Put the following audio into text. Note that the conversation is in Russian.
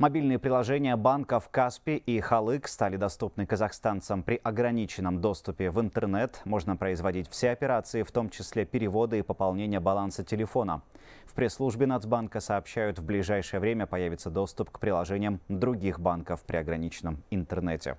Мобильные приложения банков Каспи и Халык стали доступны казахстанцам при ограниченном доступе в интернет. Можно производить все операции, в том числе переводы и пополнение баланса телефона. В пресс-службе Нацбанка сообщают, в ближайшее время появится доступ к приложениям других банков при ограниченном интернете.